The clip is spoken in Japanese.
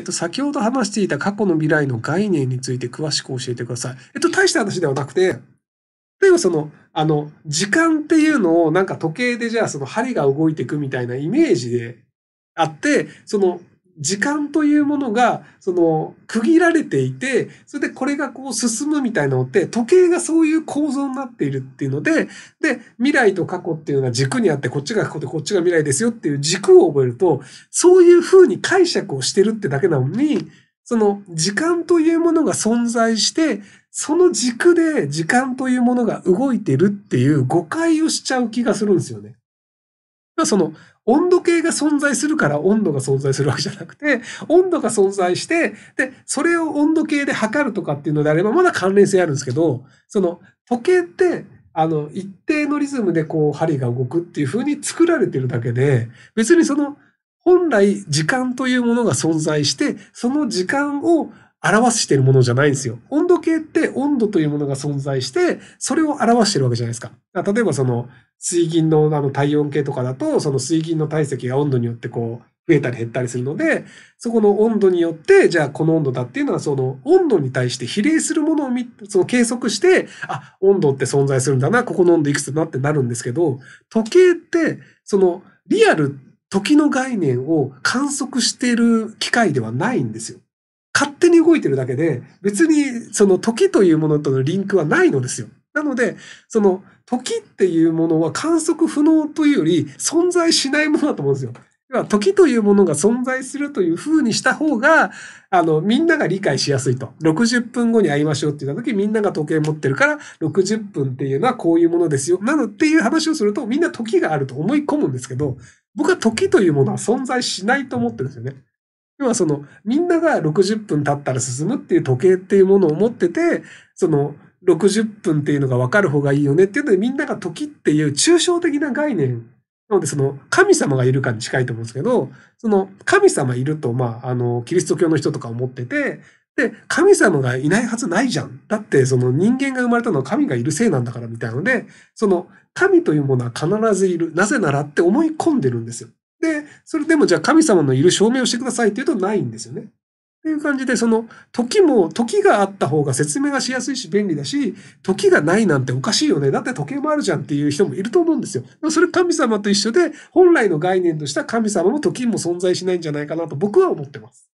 えっと、先ほど話していた過去の未来の概念について詳しく教えてください。えっと、大した話ではなくて、例えばその、あの、時間っていうのをなんか時計でじゃあその針が動いていくみたいなイメージであって、その時間というものが、その、区切られていて、それでこれがこう進むみたいなのって、時計がそういう構造になっているっていうので、で、未来と過去っていうのが軸にあって、こっちが過去でこっちが未来ですよっていう軸を覚えると、そういう風に解釈をしてるってだけなのに、その時間というものが存在して、その軸で時間というものが動いてるっていう誤解をしちゃう気がするんですよね。その温度計が存在するから温度が存在するわけじゃなくて、温度が存在して、で、それを温度計で測るとかっていうのであれば、まだ関連性あるんですけど、その、時計って、あの、一定のリズムでこう、針が動くっていう風に作られてるだけで、別にその、本来時間というものが存在して、その時間を表してるものじゃないんですよ。温度計って温度というものが存在して、それを表してるわけじゃないですか。例えばその水銀のあの体温計とかだと、その水銀の体積が温度によってこう、増えたり減ったりするので、そこの温度によって、じゃあこの温度だっていうのは、その温度に対して比例するものをその計測して、あ、温度って存在するんだな、ここの温度いくつだなってなるんですけど、時計って、そのリアル時の概念を観測している機械ではないんですよ。動いてるだけで、別にその時というものとのリンクはないのですよ。なので、その時っていうものは観測不能というより存在しないものだと思うんですよ。時というものが存在するという風にした方が、あの、みんなが理解しやすいと。60分後に会いましょうって言った時、みんなが時計持ってるから、60分っていうのはこういうものですよ。なのっていう話をすると、みんな時があると思い込むんですけど、僕は時というものは存在しないと思ってるんですよね。要はその、みんなが60分経ったら進むっていう時計っていうものを持ってて、その、60分っていうのが分かる方がいいよねっていうので、みんなが時っていう抽象的な概念なので、その神様がいるかに近いと思うんですけど、その神様いると、まあ、あの、キリスト教の人とか思ってて、で、神様がいないはずないじゃん。だって、その人間が生まれたのは神がいるせいなんだからみたいなので、その神というものは必ずいる。なぜならって思い込んでるんですよ。で、それでもじゃあ神様のいる証明をしてくださいっていうとないんですよね。っていう感じで、その時も、時があった方が説明がしやすいし便利だし、時がないなんておかしいよね。だって時計もあるじゃんっていう人もいると思うんですよ。それ神様と一緒で、本来の概念とした神様も時も存在しないんじゃないかなと僕は思ってます。